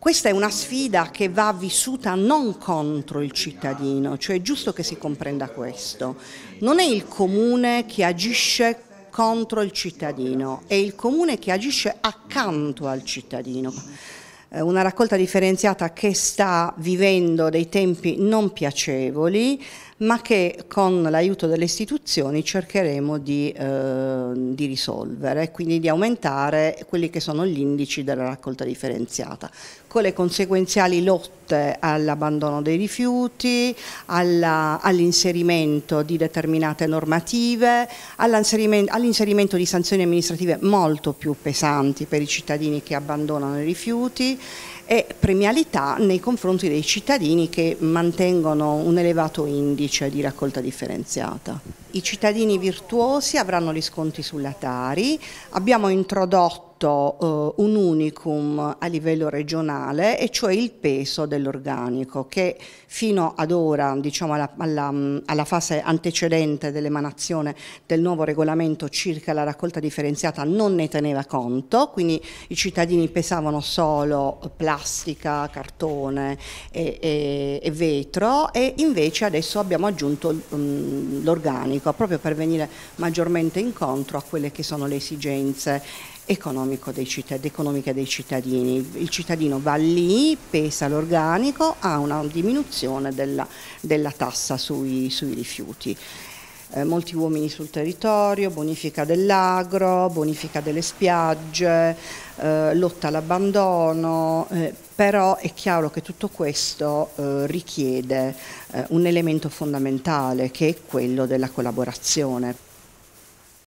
Questa è una sfida che va vissuta non contro il cittadino, cioè è giusto che si comprenda questo. Non è il comune che agisce contro il cittadino, è il comune che agisce accanto al cittadino. Eh, una raccolta differenziata che sta vivendo dei tempi non piacevoli, ma che con l'aiuto delle istituzioni cercheremo di, eh, di risolvere quindi di aumentare quelli che sono gli indici della raccolta differenziata, con le conseguenziali lotte all'abbandono dei rifiuti, all'inserimento all di determinate normative, all'inserimento all di sanzioni amministrative molto più pesanti per i cittadini che abbandonano i rifiuti e premialità nei confronti dei cittadini che mantengono un elevato indice di raccolta differenziata. I cittadini virtuosi avranno gli sconti sulla Tari, abbiamo introdotto eh, un unicum a livello regionale e cioè il peso dell'organico che fino ad ora, diciamo alla, alla, alla fase antecedente dell'emanazione del nuovo regolamento circa la raccolta differenziata non ne teneva conto, quindi i cittadini pesavano solo plastica, cartone e, e, e vetro e invece adesso abbiamo aggiunto mm, l'organico economico, proprio per venire maggiormente incontro a quelle che sono le esigenze dei cittad- economiche dei cittadini. Il cittadino va lì, pesa l'organico, ha una diminuzione della, della tassa sui, sui rifiuti eh, molti uomini sul territorio, bonifica dell'agro, bonifica delle spiagge, eh, lotta all'abbandono, eh, però è chiaro che tutto questo eh, richiede eh, un elemento fondamentale che è quello della collaborazione.